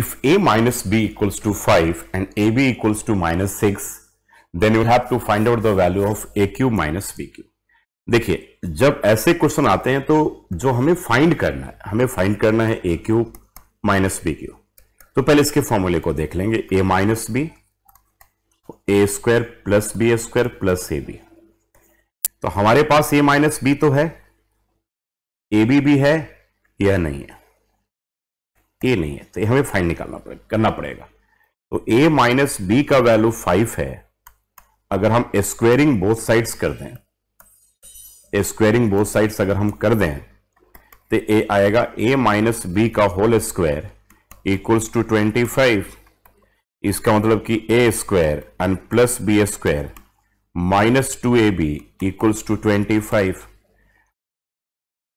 if a minus b equals to 5 and ab equals to minus 6 then you have to find out the value of cube minus cube देखिए जब ऐसे question आते हैं तो जो हमें फाइंड करना है हमें फाइंड करना है ए क्यू माइनस बी क्यू तो पहले इसके फॉर्मूले को देख लेंगे A minus B A square plus B square plus A B तो हमारे पास ए माइनस बी तो है ए बी भी है या नहीं है ए नहीं है तो ये हमें फाइन निकालना पड़ेगा करना पड़ेगा तो ए माइनस बी का वैल्यू फाइव है अगर हम स्क्वेयरिंग बोथ साइड्स कर दें स्क्वेयरिंग बोथ साइड्स अगर हम कर दें तो ए आएगा ए माइनस बी का whole square equals to twenty five इसका मतलब कि A square and plus B square minus two A B equals to twenty five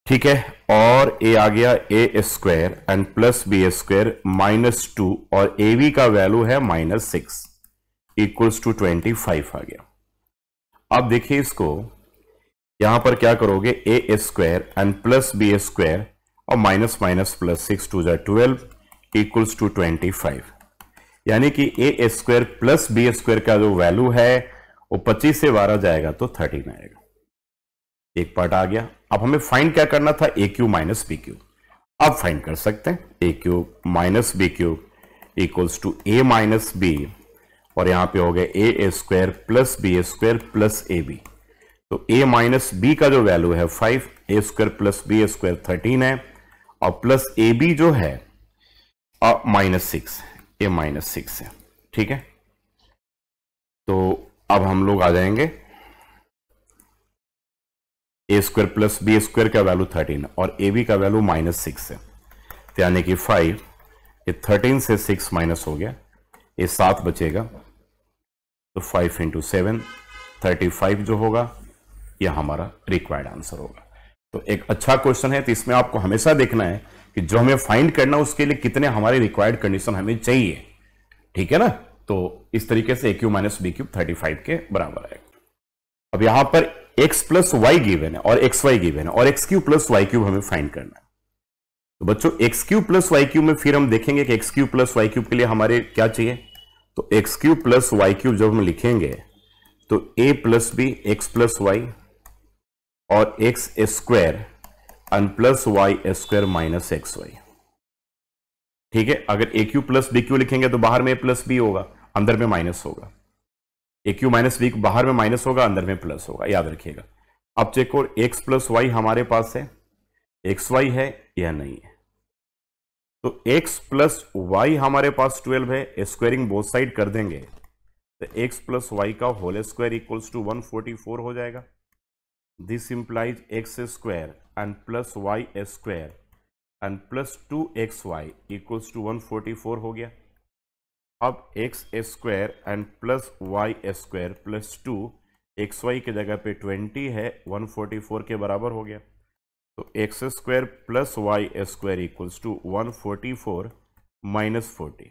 ठीक है और ए आ गया A square and plus B square minus two और ए वी का वैल्यू है minus six equals to twenty five आ गया अब देखिए इसको यहां पर क्या करोगे A square and plus B square और minus minus plus six two जै twelve equals to twenty five यानी कि A square plus B square का जो वैल्यू है वो पच्चीस से बारह जाएगा तो थर्टीन आएगा एक पार्ट आ गया अब हमें फाइंड क्या करना था A cube minus B cube अब फाइंड कर सकते हैं A cube minus B cube equals to A minus B और यहां पे हो गया A square plus B square plus A B तो ए माइनस बी का जो वैल्यू है five A square plus B square thirteen है और प्लस ए बी जो है minus six A minus six है ठीक है तो अब हम लोग आ जाएंगे A square plus B square का वैल्यू थर्टीन और ए बी का वैल्यू माइनस सिक्स है तो यानी कि फाइव ये थर्टीन से सिक्स माइनस हो गया ये सात बचेगा तो five into seven thirty five जो होगा यह हमारा रिक्वायर्ड आंसर होगा तो एक अच्छा क्वेश्चन है तो इसमें आपको हमेशा देखना है कि जो हमें फाइंड करना उसके लिए कितने हमारे रिक्वायर्ड कंडीशन हमें चाहिए ठीक है ना तो इस तरीके से A cube minus B cube thirty five के बराबर आएगा अब यहां पर एक्स प्लस वाई गिवेन है और एक्स वाई गिवेन है और X cube plus Y cube हमें फाइंड करना है तो बच्चों X cube plus Y cube में फिर हम देखेंगे कि X cube plus Y cube के लिए हमारे क्या चाहिए तो X cube plus Y cube जब हम लिखेंगे तो A plus B x plus Y और x square and plus Y square minus X Y ठीक है अगर A cube plus B cube लिखेंगे तो बाहर में ए प्लस बी होगा अंदर में माइनस होगा ए क्यू माइनस वी बाहर में माइनस होगा अंदर में प्लस होगा याद रखिएगा अब चेक करो एक्स प्लस वाई हमारे पास है एक्स वाई है या नहीं है तो एक्स प्लस वाई हमारे पास ट्वेल्व है स्क्वायरिंग बोथ साइड कर देंगे तो एक्स प्लस वाई का whole square equals to one forty four हो जाएगा this implies X square and plus Y square and plus two X Y equals to one forty four हो गया अब X square and plus Y square plus two X Y के जगह पे twenty है one forty four के बराबर हो गया तो X square plus Y square equals to one forty four minus forty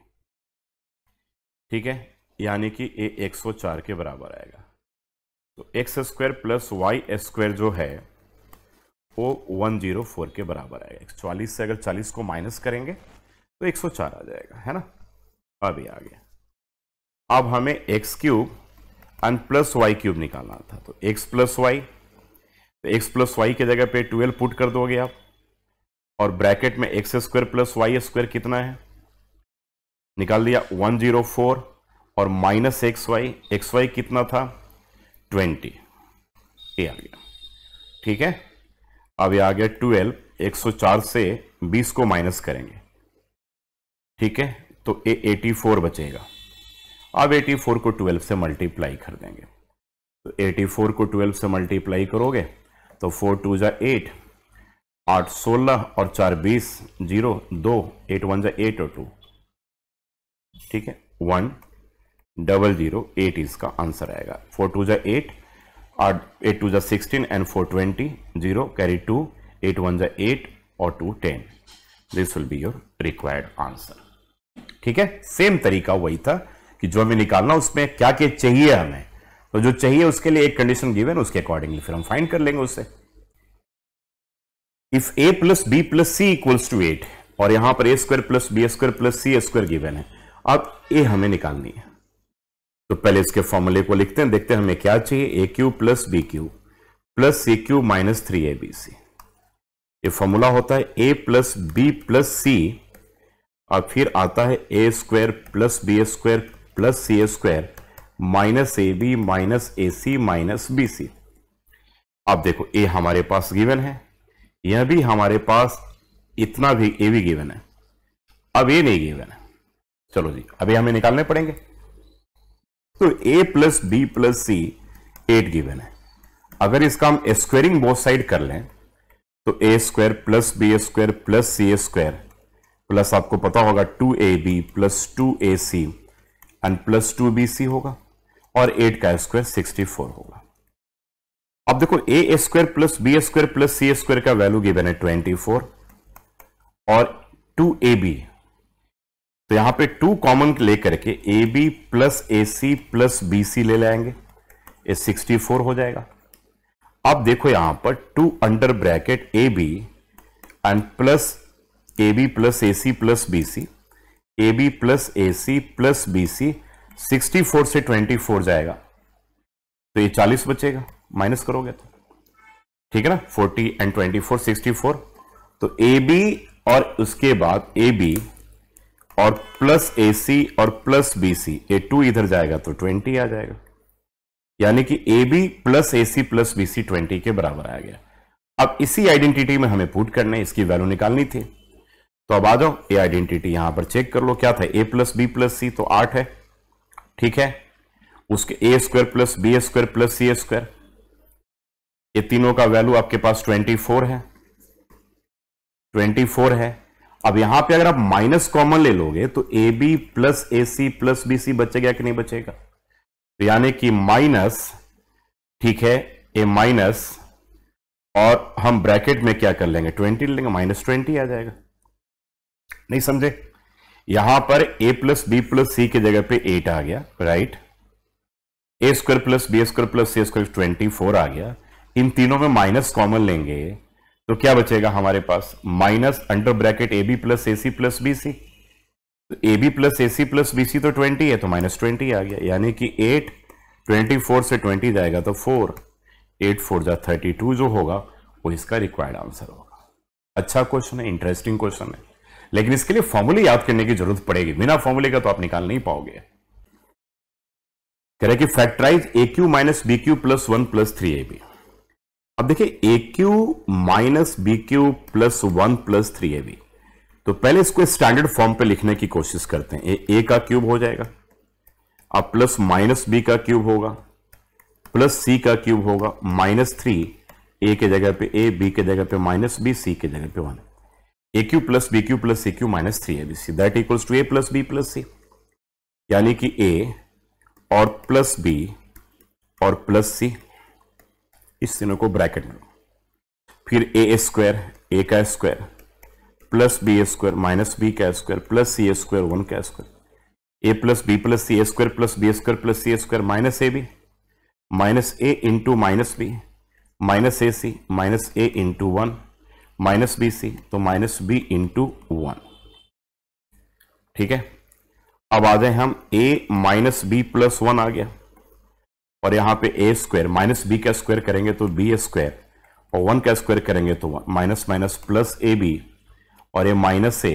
ठीक है यानी कि ये एक सौ चार के बराबर आएगा तो X square plus Y square जो है वो वन जीरो फोर के बराबर आएगा चालीस से अगर चालीस को माइनस करेंगे तो एक सौ चार आ जाएगा है ना अभी आ गया अब हमें X cube and plus Y cube निकालना था तो एक्स प्लस वाई तो एक्स प्लस वाई की जगह पे ट्वेल्व पुट कर दोगे आप और ब्रैकेट में X square plus Y square कितना है निकाल दिया वन जीरो फोर और minus X Y X Y कितना था ट्वेंटी ये आ गया ठीक है अब ये आ गया ट्वेल्व एक सौ चार से बीस को माइनस करेंगे ठीक है तो ए फोर बचेगा अब फोर को ट्वेल्व से मल्टीप्लाई कर देंगे तो फोर को ट्वेल्व से मल्टीप्लाई करोगे तो फोर टू जा एट आठ सोलह और चार बीस जीरो दो एट वन जा एट और टू ठीक है वन डबल जीरो एट इसका आंसर आएगा फोर टू जा एट आठ एट टू जा sixteen and four twenty zero carry two eight one जा एट और two ten this will be your required answer ठीक है सेम तरीका वही था कि जो हमें निकालना उसमें क्या क्या चाहिए हमें तो जो चाहिए उसके लिए एक कंडीशन गिवेन उसके अकॉर्डिंगली फिर हम फाइंड कर लेंगे उससे if A plus B plus C equals to eight और यहां पर A square plus B square plus C square given है अब ए हमें निकालनी है तो पहले इसके फॉर्मूले को लिखते हैं देखते हैं हमें क्या चाहिए A cube plus B cube plus C cube minus three A B C ये फॉर्मूला होता है A plus B plus C और फिर आता है ए square plus B square plus C square minus A B minus A C minus B C अब देखो ए हमारे पास गिवन है यह भी हमारे पास इतना भी ए भी गिवन है अब ए नहीं गिवन है चलो जी अभी हमें निकालने पड़ेंगे तो A plus B plus C eight given है अगर इसका हम स्क्वेयरिंग बोथ साइड कर लें तो A square plus B square plus C square plus आपको पता होगा two A B plus two A C and plus two B C होगा और एट का स्क्वायर सिक्सटी फोर होगा अब देखो A square plus B square plus C square का वैल्यू गिवन है ट्वेंटी फोर और टू ए बी तो यहां पे टू कॉमन लेकर के A B plus A C plus B C ले लेंगे ये सिक्सटी फोर हो जाएगा अब देखो यहां पर two under bracket A B and plus A B plus A C plus B C A B plus A C plus B C sixty four से ट्वेंटी फोर जाएगा तो ये चालीस बचेगा माइनस करोगे तो ठीक है ना forty and twenty four sixty four तो ए बी और उसके बाद ए बी और प्लस ए सी और plus B C A two इधर जाएगा तो ट्वेंटी आ जाएगा यानी कि A B plus A C plus B C twenty के बराबर आ गया अब इसी आइडेंटिटी में हमें पुट करना है इसकी वैल्यू निकालनी थी तो अब आ जाओ ए आइडेंटिटी यहां पर चेक कर लो क्या था A plus B plus C तो आठ है ठीक है उसके A square plus B square plus C square ये तीनों का वैल्यू आपके पास ट्वेंटी फोर है ट्वेंटी फोर है अब यहां पे अगर आप माइनस कॉमन ले लोगे तो A B plus A C plus B C बचेगा कि नहीं बचेगा तो यानी कि माइनस ठीक है ए माइनस और हम ब्रैकेट में क्या कर लेंगे ट्वेंटी लेंगे माइनस ट्वेंटी आ जाएगा नहीं समझे यहां पर A plus B plus C की जगह पे एट आ गया right A square plus B square plus C square twenty four आ गया इन तीनों में माइनस कॉमन लेंगे तो क्या बचेगा हमारे पास minus under bracket A B plus A C plus B C A B plus A C plus B सी तो ट्वेंटी तो है तो माइनस ट्वेंटी आ गया यानी कि एट ट्वेंटी फोर से ट्वेंटी जाएगा तो फोर एट फोर जा थर्टी टू जो होगा वो इसका रिक्वायर्ड आंसर होगा अच्छा क्वेश्चन है इंटरेस्टिंग क्वेश्चन है लेकिन इसके लिए फॉर्मूले याद करने की जरूरत पड़ेगी बिना फॉर्मूले का तो आप निकाल नहीं पाओगे कह रहे कि factorise a cube minus B cube plus one plus three A b अब देखिए a cube minus B cube plus one plus three A B तो पहले इसको स्टैंडर्ड फॉर्म पे लिखने की कोशिश करते हैं ए का क्यूब हो जाएगा अब प्लस माइनस बी का क्यूब होगा प्लस सी का क्यूब होगा माइनस थ्री ए के जगह पे ए बी के जगह पे माइनस बी सी के जगह पे one A cube plus B cube plus A cube minus three A B C that equals to A plus B plus C यानी कि ए और प्लस बी और प्लस सी इस तीनों को ब्रैकेट में फिर ए स्क्वायर ए का square plus B square minus B का स्क्वायर प्लस सी स्क्वायर वन का square a plus B plus C square plus B square plus C square minus A B minus a into minus b minus A C minus a into one minus B C तो minus B into one ठीक है अब आ जाए हम a minus b plus one आ गया और यहां पे ए स्क्वायर माइनस बी का स्क्वायर करेंगे तो बी स्क्वायर और वन का स्क्वायर करेंगे तो माइनस माइनस प्लस ए बी और ये माइनस ए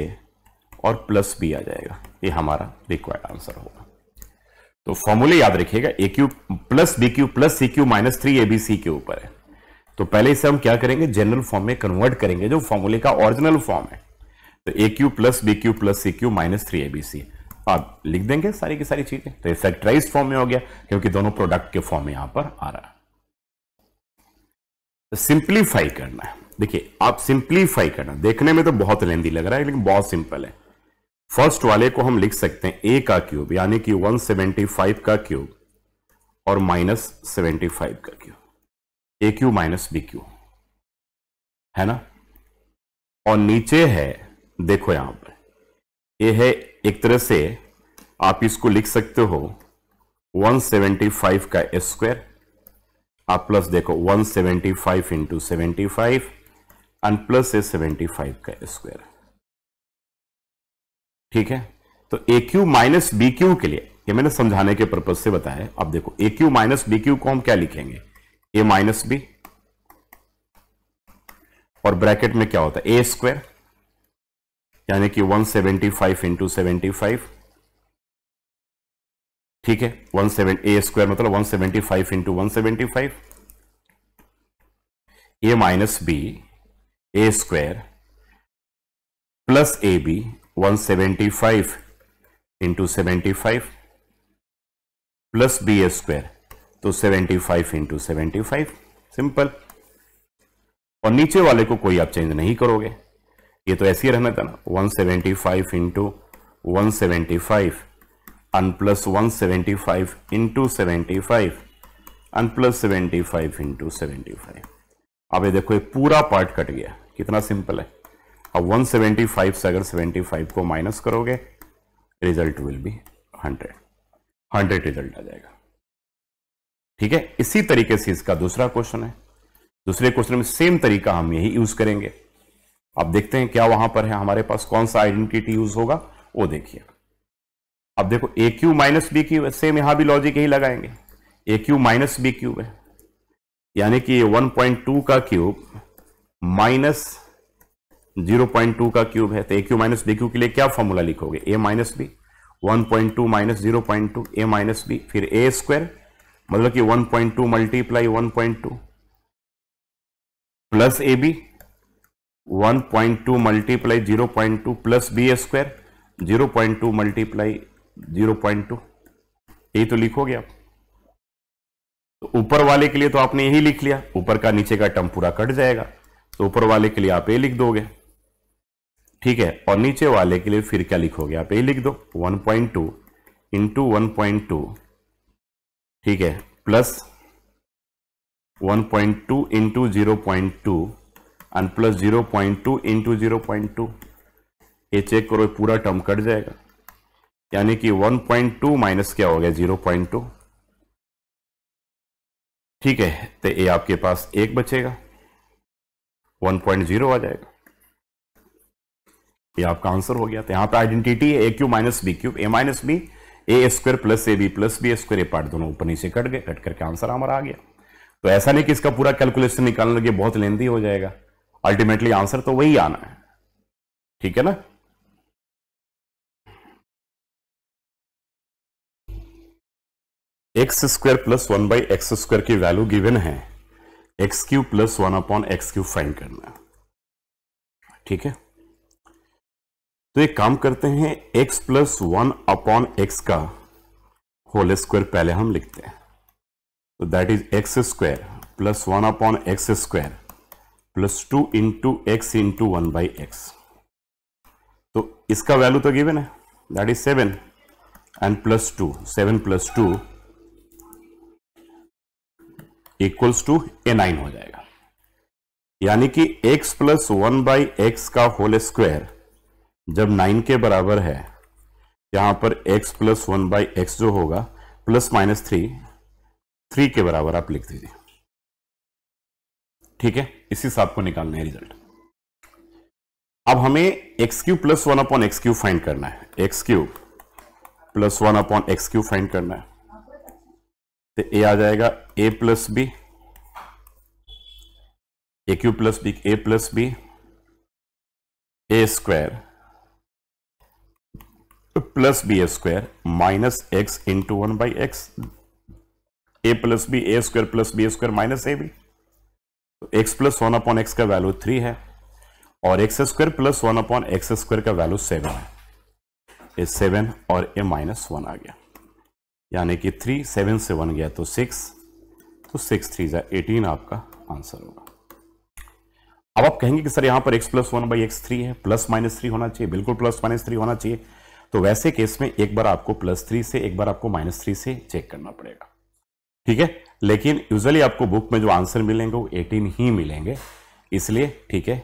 और प्लस बी आ जाएगा ये हमारा रिक्वायर्ड आंसर होगा तो फॉर्मूले याद रखिएगा a cube plus B cube plus C cube minus three A B c के ऊपर है तो पहले इसे हम क्या करेंगे जनरल फॉर्म में कन्वर्ट करेंगे जो फॉर्मूले का ओरिजिनल फॉर्म है तो a cube plus B cube plus C cube minus three A B C अब लिख देंगे सारी की सारी चीजें तो फैक्ट्राइज फैक्टराइज फॉर्म में हो गया क्योंकि दोनों प्रोडक्ट के फॉर्म में यहां पर आ रहा है तो सिंप्लीफाई करना है देखिए आप सिंप्लीफाई करना देखने में तो बहुत लेंदी लग रहा है लेकिन बहुत सिंपल है फर्स्ट वाले को हम लिख सकते हैं ए का क्यूब यानी कि 175 का क्यूब और माइनस सेवेंटी फाइव का a cube minus B cube है ना और नीचे है देखो यहां पर ये है एक तरह से आप इसको लिख सकते हो 175 का स्क्वायर आप प्लस देखो 175 seventy five into seventy five and plus है सेवेंटी फाइव का स्क्वायर ठीक है तो a cube minus B cube के लिए ये मैंने समझाने के पर्पज से बताया अब देखो a cube minus B cube को हम क्या लिखेंगे ए माइनस बी और ब्रैकेट में क्या होता है ए स्क्वायर यानी कि 175 seventy five into seventy five ठीक है वन सेवन ए स्क्वायर मतलब 175 seventy five into one seventy five a minus B A square plus A b one seventy five into seventy five plus b A square तो 75 five into seventy simple और नीचे वाले को कोई आप change नहीं करोगे ये तो ऐसे ही रहना था ना 175 seventy five into one seventy five and plus one seventy five into seventy five and plus seventy five into seventy five अब ये देखो ये पूरा पार्ट कट गया कितना सिंपल है अब 175 से अगर 75 को माइनस करोगे रिजल्ट विल बी 100 100 रिजल्ट आ जाएगा ठीक है इसी तरीके से इसका दूसरा क्वेश्चन है दूसरे क्वेश्चन में सेम तरीका हम यही यूज करेंगे आप देखते हैं क्या वहां पर है हमारे पास कौन सा आइडेंटिटी यूज होगा वो देखिए अब देखो a cube minus B cube है सेम यहां भी लॉजिक यही लगाएंगे a cube minus B cube है यानी कि ये 1.2 का क्यूब माइनस 0.2 का क्यूब है तो a cube minus B cube के लिए क्या फॉर्मूला लिखोगे a minus b one point two minus zero point two A minus b फिर ए स्क्वायर मतलब कि 1.2 point two multiply one point two plus ए b one point two multiply zero point two plus B square zero point two multiply zero point two यही तो लिखोगे आप तो ऊपर वाले के लिए तो आपने यही लिख लिया ऊपर का नीचे का टर्म पूरा कट जाएगा तो ऊपर वाले के लिए आप ये लिख दोगे ठीक है और नीचे वाले के लिए फिर क्या लिखोगे आप ये लिख दो 1.2 point two into one point two ठीक है plus 1.2 point two into zero point two and plus zero point two into zero point two ये चेक करो पूरा टर्म कट जाएगा यानी कि 1.2 पॉइंट टू माइनस क्या हो गया जीरो पॉइंट टू ठीक है तो ये आपके पास एक बचेगा 1.0 आ जाएगा ये आपका आंसर हो गया तो यहां पे आइडेंटिटी है ए cube minus B cube a minus B A square plus A B plus B square ये पार्ट दोनों ऊपर नीचे कट गए कट करके आंसर हमारा आ गया तो ऐसा नहीं कि इसका पूरा कैलकुलेशन निकालने लगे बहुत लेंदी हो जाएगा अल्टीमेटली आंसर तो वही आना है ठीक है ना x square plus one by x square की वैल्यू गिवन है x cube plus one upon x cube find करना ठीक है तो एक काम करते हैं x plus one upon x का होल स्क्वायर पहले हम लिखते हैं तो that is x square plus one upon x square plus two into x into one by x तो इसका वैल्यू तो गिवन है that is seven and plus two seven plus two equals to a nine हो जाएगा यानी कि x plus one by x का whole square जब नाइन के बराबर है यहां पर x plus one by x जो होगा प्लस माइनस थ्री थ्री के बराबर आप लिख दीजिए ठीक है इसी से आपको निकालना है रिजल्ट अब हमें x cube plus one upon x cube find करना है x cube plus one upon x cube find करना है तो ए आ जाएगा a plus b a cube plus b a plus b A square plus b A square minus x into one by x a plus b A square plus B square minus A b x plus one upon x का value three है और x square plus one upon x square का value seven है a seven और ए minus one आ गया यानी कि थ्री सेवन से वन गया तो सिक्स तो सिक्स थ्री ज़ा एटीन आपका आंसर होगा अब आप कहेंगे कि सर यहां पर x plus one by x three है प्लस माइनस थ्री होना चाहिए बिल्कुल प्लस माइनस थ्री होना चाहिए तो वैसे केस में एक बार आपको प्लस थ्री से एक बार आपको माइनस थ्री से चेक करना पड़ेगा ठीक है लेकिन यूजली आपको बुक में जो आंसर मिलेंगे वो एटीन ही मिलेंगे इसलिए ठीक है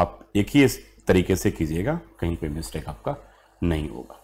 आप एक ही इस तरीके से कीजिएगा कहीं पे मिस्टेक आपका नहीं होगा